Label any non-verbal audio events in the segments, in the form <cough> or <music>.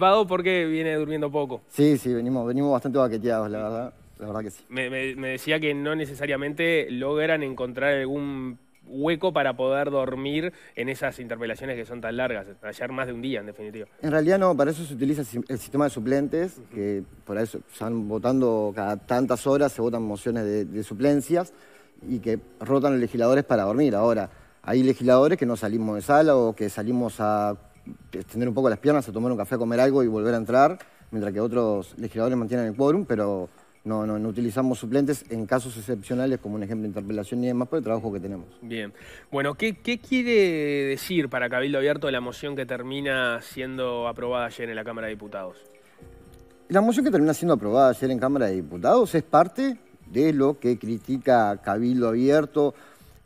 ¿Por porque viene durmiendo poco. Sí, sí, venimos, venimos bastante baqueteados, la verdad. que sí. Me, decía que no necesariamente logran encontrar algún hueco para poder dormir en esas interpelaciones que son tan largas, ayer más de un día en definitiva. En realidad no, para eso se utiliza el sistema de suplentes, que por eso están votando cada tantas horas, se votan mociones de, de, suplencias y que rotan los legisladores para dormir. Ahora, hay legisladores que no salimos de sala o que salimos a extender un poco las piernas, a tomar un café, a comer algo y volver a entrar, mientras que otros legisladores mantienen el quórum, pero no, utilizamos suplentes en casos excepcionales, como un ejemplo de interpelación y demás, por el trabajo que tenemos. Bien. Bueno, ¿qué, qué quiere decir para Cabildo Abierto la moción que termina siendo aprobada ayer en la Cámara de Diputados? La moción que termina siendo aprobada ayer en Cámara de Diputados es parte de lo que critica Cabildo Abierto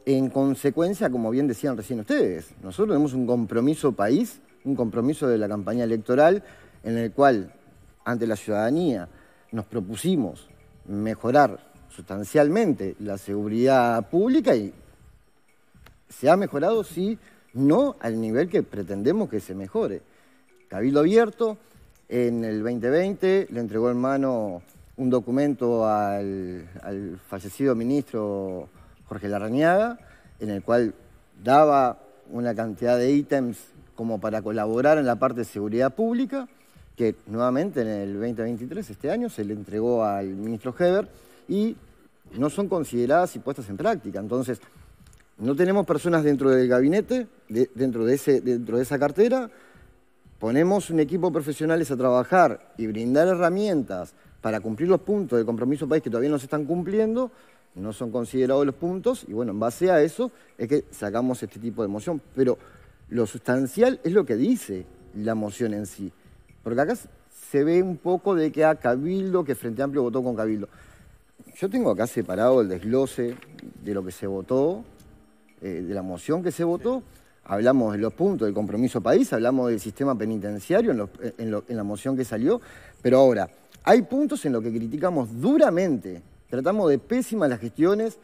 en consecuencia, como bien decían recién ustedes, nosotros tenemos un compromiso país, un compromiso de la campaña electoral, en el cual, ante la ciudadanía, nos propusimos mejorar sustancialmente la seguridad pública y se ha mejorado, sí, no al nivel que pretendemos que se mejore. Cabildo Abierto en el 2020 le entregó en mano un documento al, al fallecido ministro Jorge Larrañaga, en el cual daba una cantidad de ítems como para colaborar en la parte de seguridad pública, que nuevamente en el 2023, este año, se le entregó al ministro Heber y no son consideradas y puestas en práctica. Entonces, no tenemos personas dentro del gabinete, dentro, de ese, dentro de esa cartera, ponemos un equipo de profesionales a trabajar y brindar herramientas para cumplir los puntos de compromiso país que todavía no se están cumpliendo, no son considerados los puntos, y bueno, en base a eso es que sacamos este tipo de moción. Pero lo sustancial es lo que dice la moción en sí. Porque acá se ve un poco de que a Cabildo, que Frente Amplio votó con Cabildo. Yo tengo acá separado el desglose de lo que se votó, eh, de la moción que se votó. Hablamos de los puntos del compromiso país, hablamos del sistema penitenciario en, en la moción que salió. Pero ahora, hay puntos en los que criticamos duramente Tratamos de pésimas las gestiones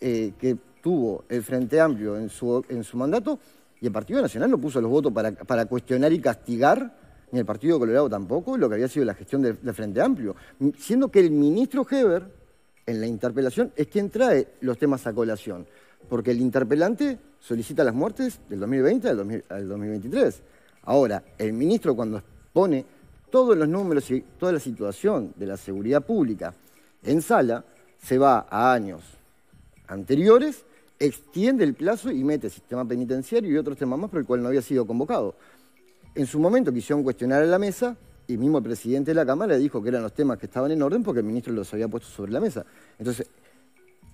eh, que tuvo el Frente Amplio en su, mandato y el Partido Nacional no puso los votos para, cuestionar y castigar, ni el Partido Colorado tampoco, lo que había sido la gestión del Frente Amplio. Siendo que el ministro Heber, en la interpelación, es quien trae los temas a colación. Porque el interpelante solicita las muertes del 2020 al, al 2023. Ahora, el ministro cuando expone todos los números y toda la situación de la seguridad pública, en sala, se va a años anteriores, extiende el plazo y mete sistema penitenciario y otros temas más por el cual no había sido convocado. En su momento quisieron cuestionar a la mesa y mismo el presidente de la Cámara dijo que eran los temas que estaban en orden porque el ministro los había puesto sobre la mesa. Entonces,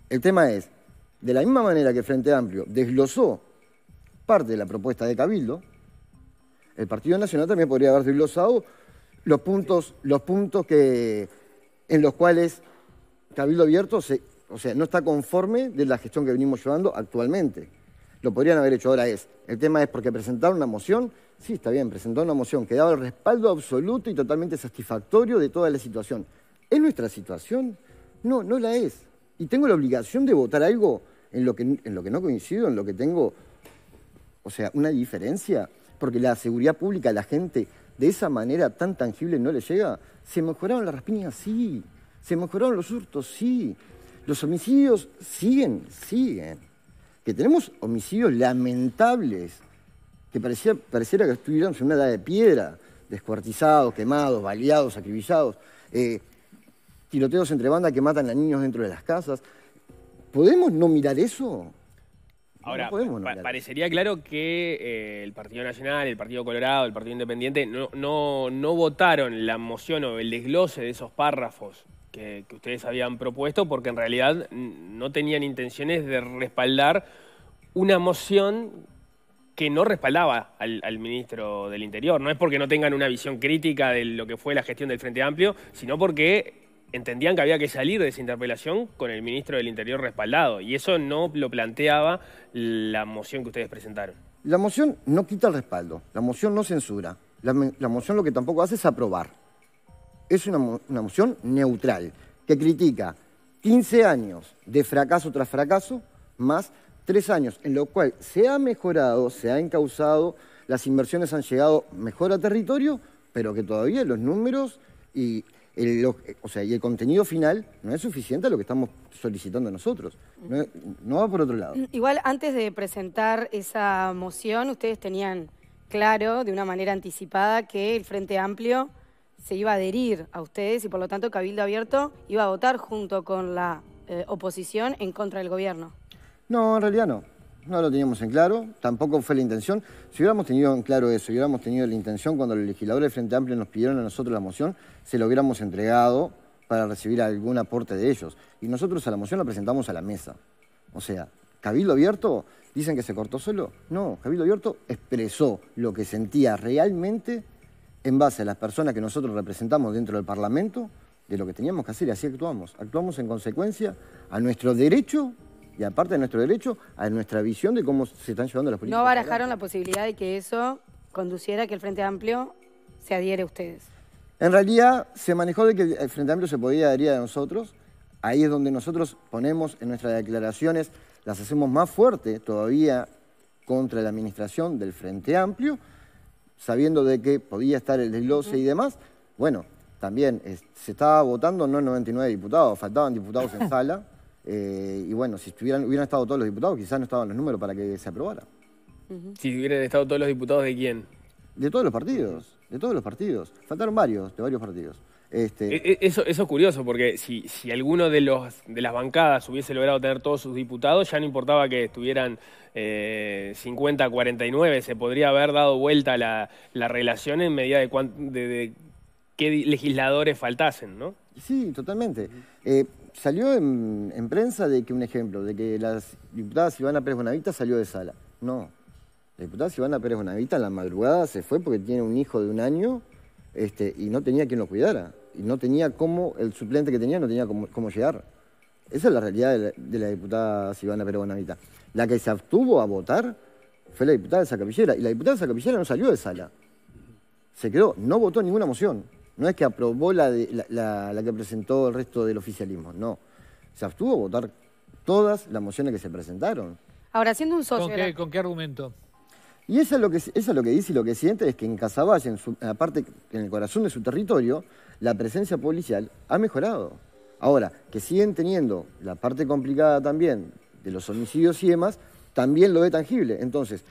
el tema es, de la misma manera que Frente Amplio desglosó parte de la propuesta de Cabildo, el Partido Nacional también podría haber desglosado los puntos, los puntos que, en los cuales Cabildo Abierto o sea, no está conforme de la gestión que venimos llevando actualmente. Lo podrían haber hecho ahora es. El tema es porque presentaron una moción, sí, está bien, presentaron una moción que daba el respaldo absoluto y totalmente satisfactorio de toda la situación. ¿Es nuestra situación? No, no la es. Y tengo la obligación de votar algo en lo que, en lo que no coincido, en lo que tengo, o sea, una diferencia, porque la seguridad pública a la gente de esa manera tan tangible no le llega. Se mejoraron las raspiñas, sí. ¿Se mejoraron los hurtos? Sí. ¿Los homicidios? Siguen, siguen. Que tenemos homicidios lamentables, que pareciera que estuviéramos en una edad de piedra, descuartizados, quemados, baleados, acribillados, eh, tiroteos entre bandas que matan a niños dentro de las casas. ¿Podemos no mirar eso? Ahora, parecería claro que eh, el Partido Nacional, el Partido Colorado, el Partido Independiente no votaron la moción o el desglose de esos párrafos que, ustedes habían propuesto porque en realidad no tenían intenciones de respaldar una moción que no respaldaba al, ministro del Interior. No es porque no tengan una visión crítica de lo que fue la gestión del Frente Amplio, sino porque entendían que había que salir de esa interpelación con el ministro del Interior respaldado. Y eso no lo planteaba la moción que ustedes presentaron. La moción no quita el respaldo, la moción no censura. la moción lo que tampoco hace es aprobar es una, moción neutral, que critica 15 años de fracaso tras fracaso, más tres años, en lo cual se ha mejorado, se ha encauzado, las inversiones han llegado mejor a territorio, pero que todavía los números y el, contenido final no es suficiente a lo que estamos solicitando nosotros. no, va por otro lado. Mm, igual antes de presentar esa moción, ustedes tenían claro, de una manera anticipada, que el Frente Amplio se iba a adherir a ustedes y por lo tanto Cabildo Abierto iba a votar junto con la eh, oposición en contra del gobierno. No, en realidad no. No lo teníamos en claro, tampoco fue la intención. Si hubiéramos tenido en claro eso, si hubiéramos tenido la intención cuando los legisladores de Frente Amplio nos pidieron a nosotros la moción, se lo hubiéramos entregado para recibir algún aporte de ellos. Y nosotros a la moción la presentamos a la mesa. O sea, Cabildo Abierto, dicen que se cortó solo. No, Cabildo Abierto expresó lo que sentía realmente en base a las personas que nosotros representamos dentro del Parlamento, de lo que teníamos que hacer y así actuamos. Actuamos en consecuencia a nuestro derecho y aparte de nuestro derecho, a nuestra visión de cómo se están llevando las políticas. No barajaron la posibilidad de que eso conduciera a que el Frente Amplio se adhiere a ustedes. En realidad se manejó de que el Frente Amplio se podía adherir a nosotros. Ahí es donde nosotros ponemos en nuestras declaraciones, las hacemos más fuertes todavía contra la administración del Frente Amplio sabiendo de que podía estar el desglose y demás, bueno, también se estaba votando no 99 diputados, faltaban diputados en <laughs> sala. Eh, y bueno, si hubieran estado todos los diputados, quizás no estaban los números para que se aprobara. Si hubieran estado todos los diputados, ¿de quién? De todos los partidos, de todos los partidos. Faltaron varios, de varios partidos. Este... E, e, eso, es curioso, porque si, alguno de, los, de las bancadas hubiese logrado tener todos sus diputados, ya no importaba que estuvieran 50-49, eh, se podría haber dado vuelta la, la relación en medida de, qué legisladores faltasen, ¿no? Sí, totalmente. Eh, salió en, prensa de que un ejemplo, de que la diputada Silvana Pérez Bonavita salió de sala. No. La diputada Silvana Pérez Bonavita en la madrugada se fue porque tiene un hijo de un año este, y no tenía quien lo cuidara y no tenía cómo, el suplente que tenía no tenía cómo, llegar. Esa es la realidad de la, diputada Silvana Pero Bonavita. La que se abstuvo a votar fue la diputada de Zacapillera. Y la diputada de Zacapillera no salió de sala. Se quedó, no votó ninguna moción. No es que aprobó la, la, que presentó el resto del oficialismo, no. Se abstuvo a votar todas las mociones que se presentaron. Ahora, siendo un socio... ¿con qué argumento? Y eso es lo que, es lo que dice y lo que siente es que en Casaballe, en, la parte, en el corazón de su territorio, la presencia policial ha mejorado. Ahora, que siguen teniendo la parte complicada también de los homicidios y demás, también lo ve tangible. Entonces,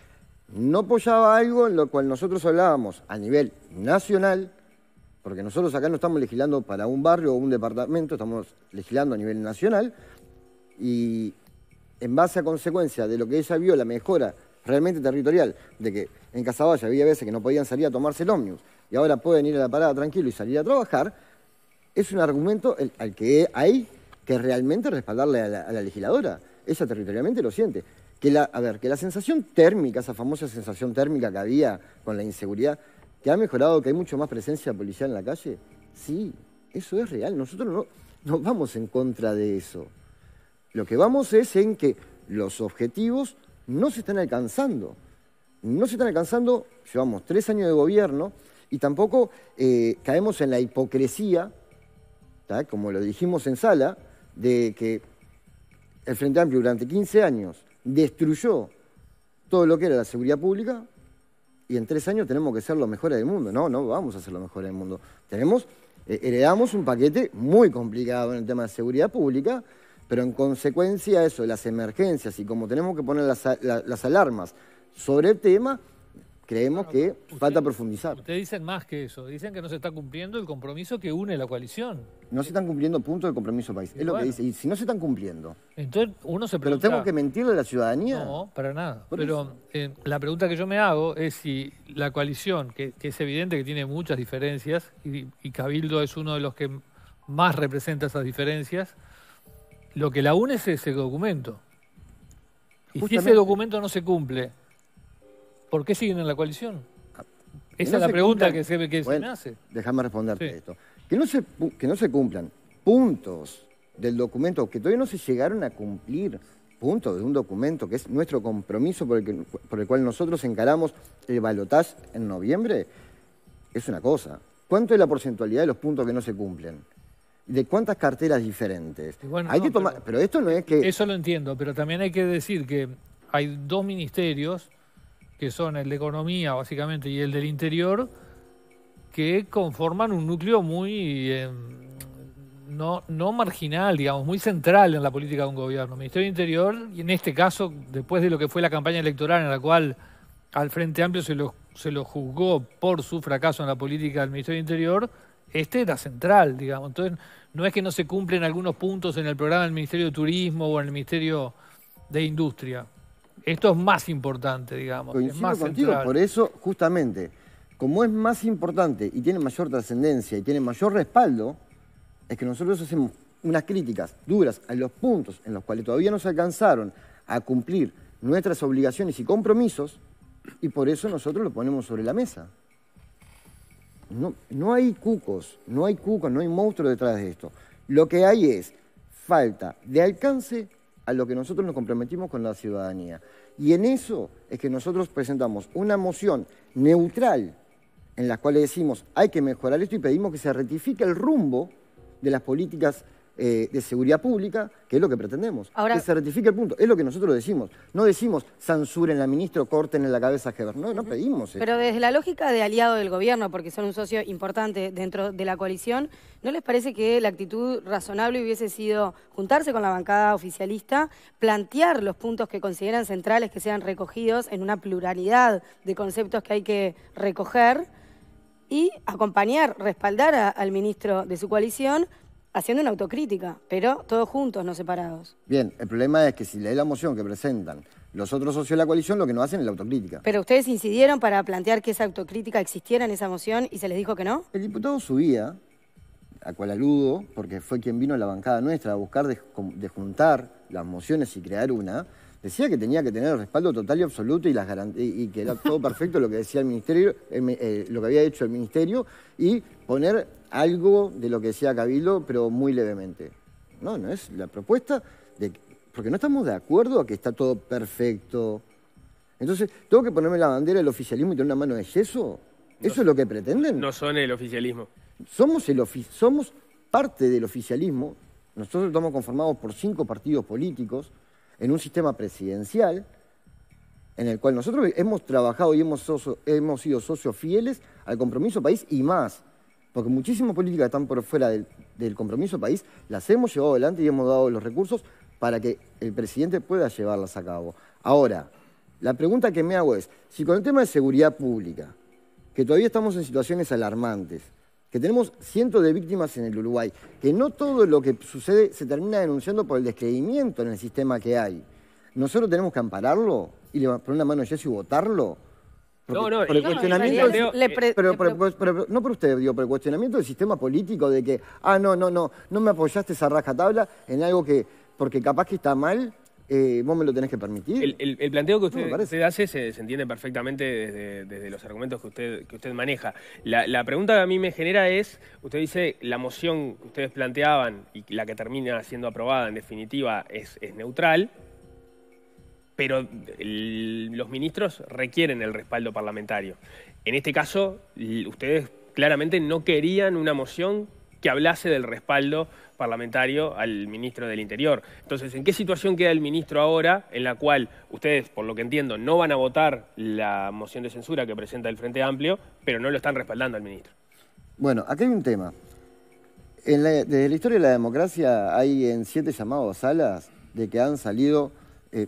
no apoyaba algo en lo cual nosotros hablábamos a nivel nacional, porque nosotros acá no estamos legislando para un barrio o un departamento, estamos legislando a nivel nacional, y en base a consecuencia de lo que ella vio, la mejora realmente territorial, de que en Casaballa había veces que no podían salir a tomarse el ómnibus y ahora pueden ir a la parada tranquilo y salir a trabajar, es un argumento al que hay que realmente respaldarle a la, legisladora. Ella territorialmente lo siente. Que la, a ver, que la sensación térmica, esa famosa sensación térmica que había con la inseguridad, que ha mejorado, que hay mucho más presencia policial en la calle, sí, eso es real. Nosotros no, no vamos en contra de eso. Lo que vamos es en que los objetivos no se están alcanzando. No se están alcanzando, llevamos tres años de gobierno y tampoco eh, caemos en la hipocresía, como lo dijimos en sala, de que el Frente Amplio durante 15 años destruyó todo lo que era la seguridad pública y en tres años tenemos que ser los mejores del mundo. No, no vamos a ser los mejores del mundo. Tenemos, eh, heredamos un paquete muy complicado en el tema de seguridad pública pero en consecuencia eso, las emergencias y como tenemos que poner las, alarmas sobre el tema, creemos que falta profundizar. Ustedes dicen más que eso, dicen que no se está cumpliendo el compromiso que une la coalición. No se están cumpliendo puntos del compromiso país, es lo que dice. Y si no se están cumpliendo... Entonces uno se pregunta... ¿Pero tengo que mentirle a la ciudadanía? No, para nada. Pero eh, la pregunta que yo me hago es si la coalición, que, es evidente que tiene muchas diferencias, y, y Cabildo es uno de los que más representa esas diferencias lo que la une es ese documento. Y si ese documento no se cumple, ¿por qué siguen en la coalición? Esa es la pregunta que, se, que se hace. Déjame responderte esto. Que no, se, que no se cumplan puntos del documento que todavía no se llegaron a cumplir puntos de un documento que es nuestro compromiso por el, que, por el cual nosotros encaramos el balotaje en noviembre, es una cosa. ¿Cuánto es la porcentualidad de los puntos que no se cumplen? de cuántas carteras diferentes. Bueno, hay que tomar, pero, esto no es que... Eso lo entiendo, pero también hay que decir que hay dos ministerios, que son el de Economía básicamente y el del Interior, que conforman un núcleo muy... Em, no, no marginal, digamos, muy central en la política de un gobierno. El Ministerio del Interior, y en este caso, después de lo que fue la campaña electoral en la cual al Frente Amplio se lo, se lo juzgó por su fracaso en la política del Ministerio del Interior, este era central, digamos. Entonces, no es que no se cumplen algunos puntos en el programa del Ministerio de Turismo o en el Ministerio de Industria. Esto es más importante, digamos. Coincido más por eso, justamente, como es más importante y tiene mayor trascendencia y tiene mayor respaldo, es que nosotros hacemos unas críticas duras a los puntos en los cuales todavía no se alcanzaron a cumplir nuestras obligaciones y compromisos, y por eso nosotros lo ponemos sobre la mesa. No, hay cucos, no hay cucos, no hay monstruos detrás de esto. Lo que hay es falta de alcance a lo que nosotros nos comprometimos con la ciudadanía. Y en eso es que nosotros presentamos una moción neutral en la cual decimos hay que mejorar esto y pedimos que se rectifique el rumbo de las políticas eh, de seguridad pública, que es lo que pretendemos. Ahora... que se ratifique el punto. Es lo que nosotros decimos. No decimos censuren al ministro... corten en la cabeza a No, no pedimos eso. Pero desde la lógica de aliado del gobierno, porque son un socio importante dentro de la coalición, ¿no les parece que la actitud razonable hubiese sido juntarse con la bancada oficialista, plantear los puntos que consideran centrales que sean recogidos en una pluralidad de conceptos que hay que recoger? y acompañar, respaldar al ministro de su coalición haciendo una autocrítica, pero todos juntos, no separados. Bien, el problema es que si lee la moción que presentan los otros socios de la coalición, lo que no hacen es la autocrítica. Pero ustedes incidieron para plantear que esa autocrítica existiera en esa moción y se les dijo que no. El diputado subía, a cual aludo, porque fue quien vino a la bancada nuestra a buscar juntar las mociones y crear una, decía que tenía que tener respaldo total y absoluto y, las que era todo <laughs> perfecto lo que decía el ministerio, eh, lo que había hecho el ministerio y poner algo de lo que decía Cabildo, pero muy levemente. No, no es la propuesta de... Porque no estamos de acuerdo a que está todo perfecto. Entonces, ¿tengo que ponerme la bandera del oficialismo y tener una mano de yeso? ¿Eso es lo que pretenden? No son el oficialismo. Somos, el somos parte del oficialismo. Nosotros estamos conformados por cinco partidos políticos en un sistema presidencial en el cual nosotros hemos trabajado y hemos sido socios fieles al compromiso país y más. Porque muchísimas políticas están por fuera del, del compromiso país las hemos llevado adelante y hemos dado los recursos para que el presidente pueda llevarlas a cabo. Ahora, la pregunta que me hago es, si con el tema de seguridad pública, que todavía estamos en situaciones alarmantes, que tenemos cientos de víctimas en el Uruguay, que no todo lo que sucede se termina denunciando por el descreimiento en el sistema que hay, ¿nosotros tenemos que ampararlo y le poner una mano a Jesse y votarlo? no, no, el no, pero, no por usted, digo, por el cuestionamiento del sistema político de que, ah, no, no, no, no me apoyaste esa tabla en algo que, porque capaz que está mal, eh, vos me lo tenés que permitir. El, planteo que usted, hace se, entiende perfectamente desde, los argumentos que usted, que usted maneja. La, pregunta que a mí me genera es, usted dice, la moción que ustedes planteaban y la que termina siendo aprobada en definitiva es, es neutral, pero los ministros requieren el respaldo parlamentario. En este caso, ustedes claramente no querían una moción que hablase del respaldo parlamentario al ministro del Interior. Entonces, ¿en qué situación queda el ministro ahora en la cual ustedes, por lo que entiendo, no van a votar la moción de censura que presenta el Frente Amplio, pero no lo están respaldando al ministro? Bueno, aquí hay un tema. desde la historia de la democracia hay en siete llamados salas de que han salido eh,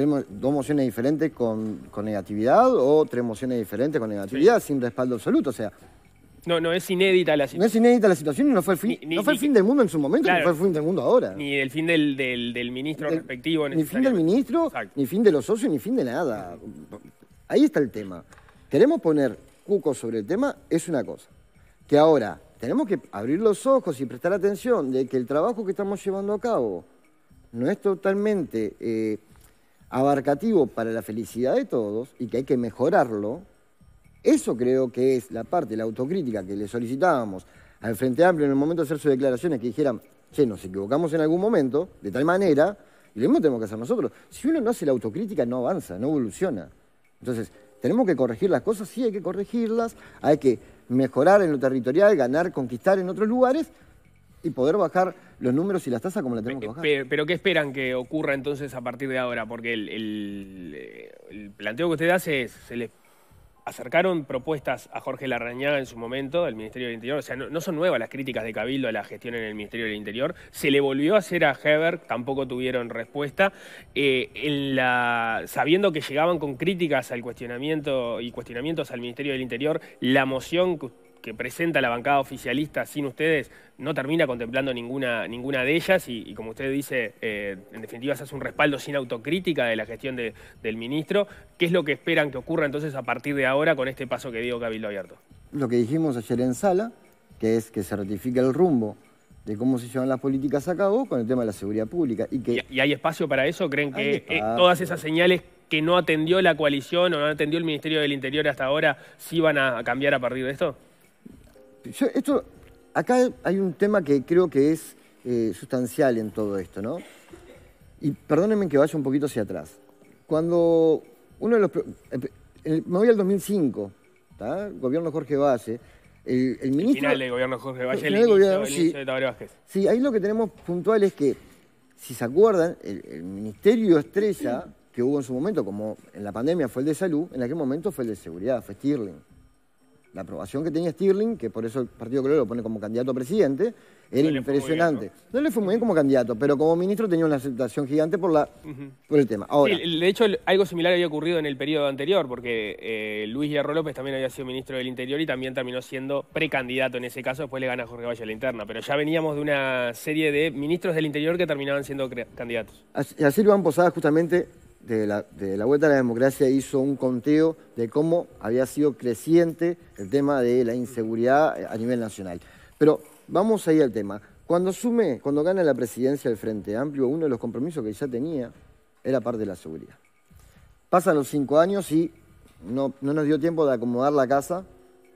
tenemos dos emociones diferentes con, negatividad o tres emociones diferentes con negatividad sin respaldo absoluto. O sea. No, no es inédita la situación. No es inédita la situación y no fue el fin, fue fin del mundo en su momento, no fue el fin del mundo ahora. Ni el fin del, del, del ministro respectivo. Ni fin del ministro, ni fin de los socios, ni fin de nada. Ahí está el tema. Queremos poner cuco sobre el tema, es una cosa. Que ahora tenemos que abrir los ojos y prestar atención de que el trabajo que estamos llevando a cabo no es totalmente... Eh, abarcativo para la felicidad de todos y que hay que mejorarlo, eso creo que es la parte, la autocrítica que le solicitábamos al Frente Amplio en el momento de hacer sus declaraciones, que dijeran, che, nos equivocamos en algún momento, de tal manera, y lo mismo tenemos que hacer nosotros. Si uno no hace la autocrítica, no avanza, no evoluciona. Entonces, tenemos que corregir las cosas, sí hay que corregirlas, hay que mejorar en lo territorial, ganar, conquistar en otros lugares, y poder bajar los números y las tasas como la tenemos que bajar. Pero, ¿qué esperan que ocurra entonces a partir de ahora? Porque el, eh, planteo que usted hace es, se le acercaron propuestas a Jorge Larrañaga en su momento al Ministerio del Interior, o sea, no, son nuevas las críticas de Cabildo a la gestión en el Ministerio del Interior, se le volvió a hacer a Heber, tampoco tuvieron respuesta, eh, en la, sabiendo que llegaban con críticas al cuestionamiento y cuestionamientos al Ministerio del Interior, la moción que que presenta la bancada oficialista sin ustedes no termina contemplando ninguna, ninguna de ellas y, como usted dice, eh, en definitiva se hace un respaldo sin autocrítica de la gestión del ministro. ¿Qué es lo que esperan que ocurra entonces a partir de ahora con este paso que dio Cabildo Abierto? Lo que dijimos ayer en sala, que es que se ratifica el rumbo de cómo se llevan las políticas a cabo con el tema de la seguridad pública. ¿Y, que... hay espacio para eso? ¿Creen que eh, todas esas señales que no atendió la coalición o no atendió el Ministerio del Interior hasta ahora sí van a cambiar a partir de esto? esto, acá hay un tema que creo que es eh, sustancial en todo esto, ¿no? Y perdónenme que vaya un poquito hacia atrás. Cuando uno de los... Eh, me voy al 2005, ¿está? Gobierno Jorge Valle. El, el ministro... final gobierno Jorge el, gobierno, de Tabaré Vázquez. Sí, ahí lo que tenemos puntual es que, si se acuerdan, el, el Ministerio Estrella que hubo en su momento, como en la pandemia fue el de salud, en aquel momento fue el de seguridad, fue Stirling la aprobación que tenía Stirling, que por eso el Partido creo lo pone como candidato a presidente, era impresionante. ¿no? le fue muy bien como candidato, pero como ministro tenía una aceptación gigante por, la, por el tema. de hecho, algo similar había ocurrido en el periodo anterior, porque eh, Luis hierro López también había sido ministro del Interior y también terminó siendo precandidato en ese caso, después le gana Jorge Valle la interna, pero ya veníamos de una serie de ministros del Interior que terminaban siendo candidatos. Y así lo han Posada justamente de la, Vuelta a la Democracia hizo un conteo de cómo había sido creciente el tema de la inseguridad a nivel nacional. Pero vamos ahí al tema. Cuando asume, cuando gana la presidencia del Frente Amplio, uno de los compromisos que ya tenía era parte de la seguridad. Pasan los cinco años y no nos dio tiempo de acomodar la casa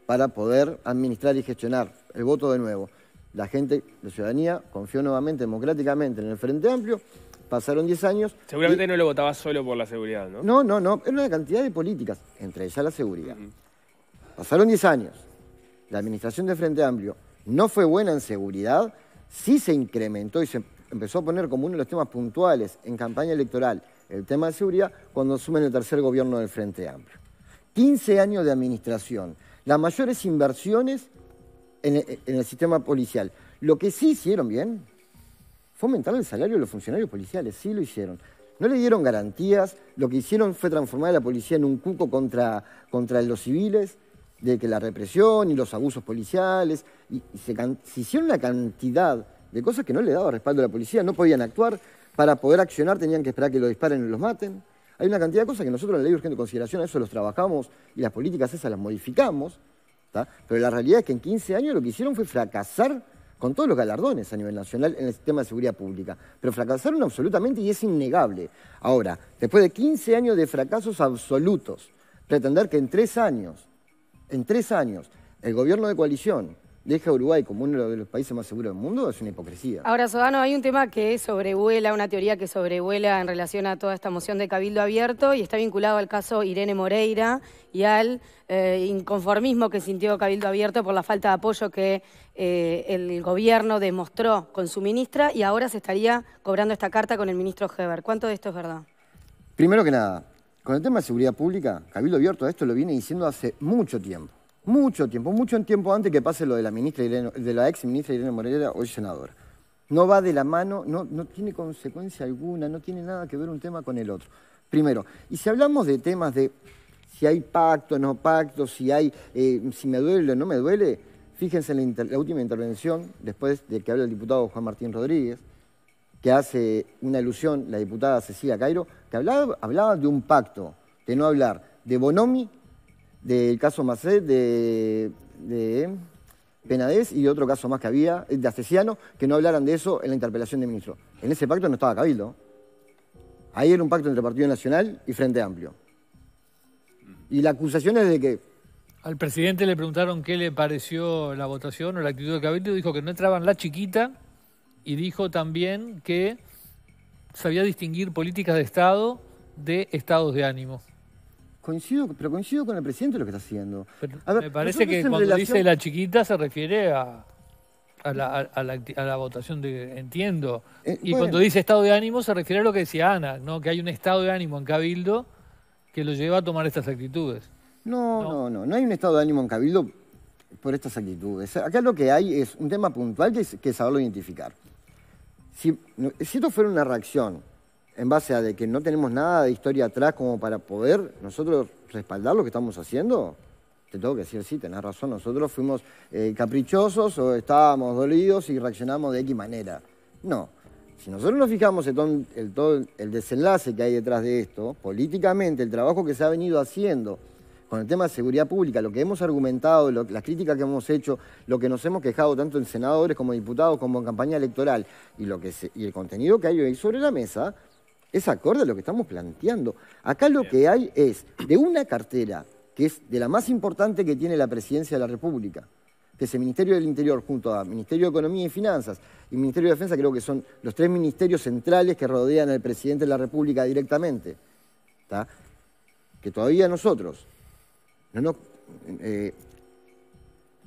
para poder administrar y gestionar el voto de nuevo. La gente, la ciudadanía, confió nuevamente democráticamente en el Frente Amplio Pasaron 10 años. Seguramente no lo votaba solo por la seguridad, ¿no? No, no, no. Era una cantidad de políticas, entre ellas la seguridad. Pasaron 10 años. La administración de Frente Amplio no fue buena en seguridad, sí se incrementó y se empezó a poner como uno de los temas puntuales en campaña electoral el tema de seguridad cuando asumen el tercer gobierno del Frente Amplio. 15 años de administración, las mayores inversiones en el sistema policial. Lo que sí hicieron bien fue aumentar el salario de los funcionarios policiales, sí lo hicieron. No le dieron garantías, lo que hicieron fue transformar a la policía en un cuco contra, contra los civiles, de que la represión y los abusos policiales, y, se, hicieron una cantidad de cosas que no le daba respaldo a la policía, no podían actuar, para poder accionar tenían que esperar que lo disparen y los maten. Hay una cantidad de cosas que nosotros en la ley urgente de consideración eso los trabajamos y las políticas esas las modificamos, pero la realidad es que en 15 años lo que hicieron fue fracasar con todos los galardones a nivel nacional en el sistema de seguridad pública, pero fracasaron absolutamente y es innegable. Ahora, después de 15 años de fracasos absolutos, pretender que en tres años, en tres años, el gobierno de coalición deja a Uruguay como uno de los países más seguros del mundo es una hipocresía. Ahora, Sodano, hay un tema que sobrevuela, una teoría que sobrevuela en relación a toda esta moción de Cabildo Abierto y está vinculado al caso Irene Moreira y al eh, inconformismo que sintió Cabildo Abierto por la falta de apoyo que eh, el gobierno demostró con su ministra y ahora se estaría cobrando esta carta con el ministro Heber. ¿Cuánto de esto es verdad? Primero que nada, con el tema de seguridad pública, Cabildo Abierto esto lo viene diciendo hace mucho tiempo mucho tiempo, mucho tiempo antes que pase lo de la, ministra de la ex ministra Irene Moreira, hoy senadora. No va de la mano, no, tiene consecuencia alguna, no tiene nada que ver un tema con el otro. Primero, y si hablamos de temas de si hay pacto, no pacto, si hay, eh, si me duele o no me duele, fíjense en la, última intervención, después de que habla el diputado Juan Martín Rodríguez, que hace una alusión la diputada Cecilia Cairo, que hablaba de un pacto, de no hablar de Bonomi del caso Macet de, de Penades y otro caso más que había, de Astesiano, que no hablaran de eso en la interpelación de ministro. En ese pacto no estaba Cabildo. Ahí era un pacto entre Partido Nacional y Frente Amplio. Y la acusación es de que... Al presidente le preguntaron qué le pareció la votación o la actitud de Cabildo, dijo que no entraban la chiquita y dijo también que sabía distinguir políticas de Estado de estados de ánimo. Coincido, pero coincido con el presidente lo que está haciendo. me parece que cuando dice la chiquita se refiere a, a, la, votación de entiendo. Eh, y cuando dice estado de ánimo se refiere a lo que decía Ana, ¿no? que hay un estado de ánimo en Cabildo que lo lleva a tomar estas actitudes. No, no, no, no, hay un estado de ánimo en Cabildo por estas actitudes. Acá lo que hay es un tema puntual que es, saberlo identificar. si esto fuera una reacción en base a de que no tenemos nada de historia atrás como para poder nosotros respaldar lo que estamos haciendo, te tengo que decir, sí, tenés razón, nosotros fuimos eh, caprichosos o estábamos dolidos y reaccionamos de X manera. No, si nosotros nos fijamos en todo el, desenlace que hay detrás de esto, políticamente, el trabajo que se ha venido haciendo con el tema de seguridad pública, lo que hemos argumentado, las críticas que hemos hecho, lo que nos hemos quejado tanto en senadores como en diputados, como en campaña electoral, y, lo que y el contenido que hay hoy sobre la mesa, es acorde a lo que estamos planteando. Acá lo que hay es de una cartera, que es de la más importante que tiene la presidencia de la República, que es el Ministerio del Interior junto a Ministerio de Economía y Finanzas y Ministerio de Defensa, creo que son los tres ministerios centrales que rodean al presidente de la República directamente. Que todavía nosotros eh,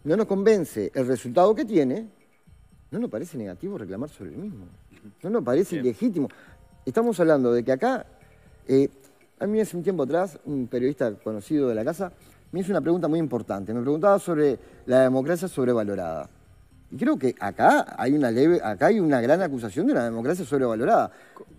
no nos, convence el resultado que tiene, no nos parece negativo reclamar sobre el mismo. No nos parece ilegítimo. Estamos hablando de que acá, eh, a mí hace un tiempo atrás, un periodista conocido de la casa me hizo una pregunta muy importante. Me preguntaba sobre la democracia sobrevalorada. Y creo que acá hay una leve, acá hay una gran acusación de una democracia sobrevalorada.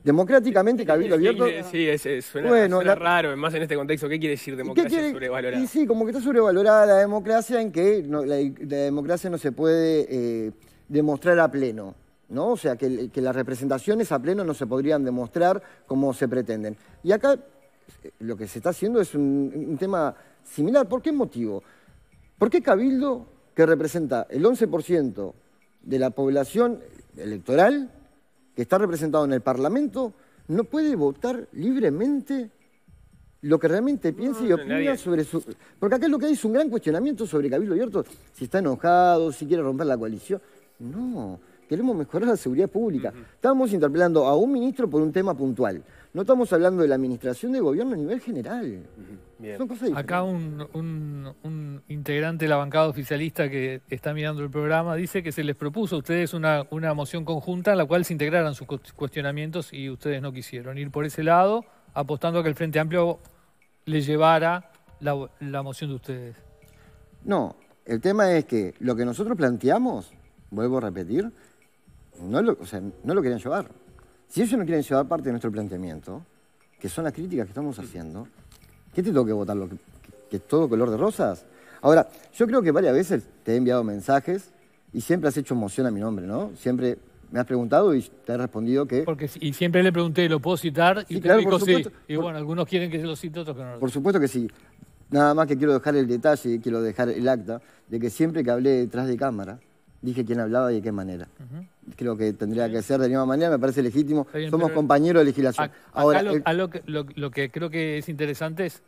Democráticamente cabildo abierto. Sí, es, suena, raro, más en este contexto, ¿qué quiere decir democracia sobrevalorada? Y sí, como que está sobrevalorada la democracia en que la, democracia no se puede eh, demostrar a pleno. ¿no? O sea, que, las representaciones a pleno no se podrían demostrar como se pretenden. Y acá eh, lo que se está haciendo es un, tema similar. ¿Por qué motivo? ¿Por qué Cabildo, que representa el 11% de la población electoral, que está representado en el Parlamento, no puede votar libremente lo que realmente piensa y opina sobre su... Porque acá lo que hay es un gran cuestionamiento sobre Cabildo Abierto, si está enojado, si quiere romper la coalición. No, Queremos mejorar la seguridad pública. Estamos interpelando a un ministro por un tema puntual. No estamos hablando de la administración de gobierno a nivel general. Son cosas Acá un, integrante de la bancada oficialista que está mirando el programa dice que se les propuso a ustedes una, moción conjunta en la cual se integraran sus cuestionamientos y ustedes no quisieron ir por ese lado, apostando a que el Frente Amplio le llevara la moción de ustedes. No, el tema es que lo que nosotros planteamos, vuelvo a repetir, no lo, o sea, no lo querían llevar. Si ellos no quieren llevar parte de nuestro planteamiento, que son las críticas que estamos haciendo, ¿qué te tengo que votar? que, es todo color de rosas? Ahora, yo creo que varias veces te he enviado mensajes y siempre has hecho moción a mi nombre, ¿no? Siempre me has preguntado y te he respondido que... Porque, y siempre le pregunté, ¿lo puedo citar? y claro, por supuesto, Y bueno, algunos quieren que se lo cite, otros que no. Por supuesto que sí. Nada más que quiero dejar el detalle, quiero dejar el acta, de que siempre que hablé detrás de cámara, dije quién hablaba y de qué manera. Creo que tendría que ser de la misma manera, me parece legítimo. Somos compañeros de legislación. Ahora, lo, que, creo que es interesante es,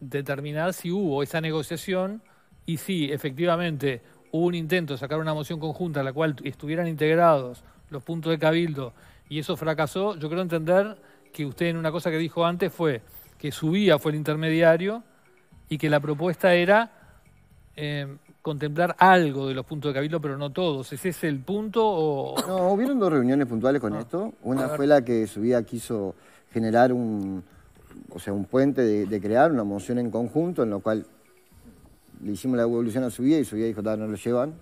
determinar si hubo esa negociación y si efectivamente hubo un intento de sacar una moción conjunta a la cual estuvieran integrados los puntos de cabildo y eso fracasó. Yo creo entender que usted en una cosa que dijo antes fue que su vía fue el intermediario y que la propuesta era... Eh, contemplar algo de los puntos de Cabildo, pero no todos. ¿ese ¿Es el punto? No, hubieron dos reuniones puntuales con ah. esto. Una fue la que Subía quiso generar un, o sea, un puente de, crear una moción en conjunto, en lo cual le hicimos la evolución a Subía y Subía dijo, no lo llevan.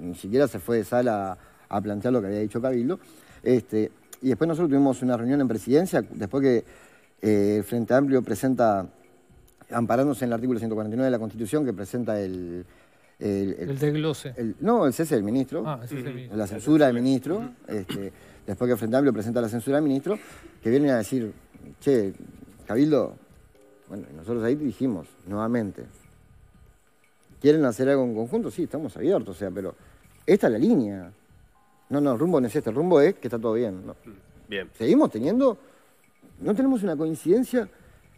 ni siquiera se fue de sala a, plantear lo que había dicho Cabildo. Este, y después nosotros tuvimos una reunión en presidencia, después que el eh, Frente Amplio presenta, amparándose en el artículo 149 de la Constitución, que presenta el el, desglose. no, el cese del ministro. Ah, el ministro. La censura del ministro. Este, después que Frente presenta la censura del ministro, que viene a decir, che, Cabildo, bueno, nosotros ahí dijimos nuevamente, ¿quieren hacer algo en conjunto? Sí, estamos abiertos, o sea, pero esta es la línea. No, no, el rumbo no es este, el rumbo es que está todo bien. Bien. Seguimos teniendo, no tenemos una coincidencia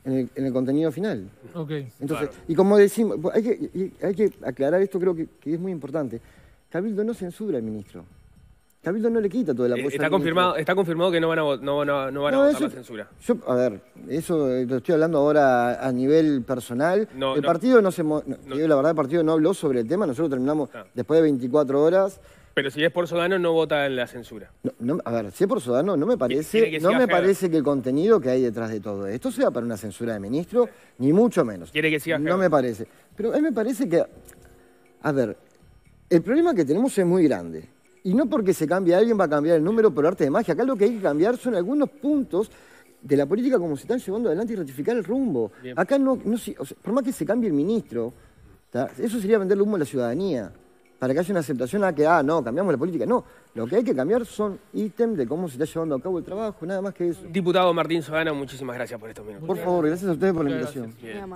en el, contenido final. Okay. Entonces, y como decimos, pues, hay que, hay que aclarar esto, creo que, es muy importante. Cabildo no censura al ministro. Cabildo no le quita toda la eh, apoyo. Está, confirmado, está confirmado que no van a, no, no, no van a votar la censura. Yo, a ver, eso eh, lo estoy hablando ahora a, nivel personal. el partido no se. la verdad, el partido no habló sobre el tema. Nosotros terminamos ah. después de 24 horas. Pero si es por Sodano, no vota en la censura. No, a ver, si es por Sodano, no me parece, no me parece que el contenido que hay detrás de todo esto sea para una censura de ministro, ni mucho menos. Quiere que siga. No me parece. Pero a mí me parece que. A ver, el problema que tenemos es muy grande. Y no porque se cambie alguien va a cambiar el número por arte de magia. Acá lo que hay que cambiar son algunos puntos de la política como se están llevando adelante y ratificar el rumbo. Acá no, no por más que se cambie el ministro, eso sería venderle humo a la ciudadanía para que haya una aceptación a ah, que, ah, no, cambiamos la política. No, lo que hay que cambiar son ítems de cómo se está llevando a cabo el trabajo, nada más que eso. Diputado Martín Sogana, muchísimas gracias por estos minutos. Por favor, gracias a ustedes por la invitación.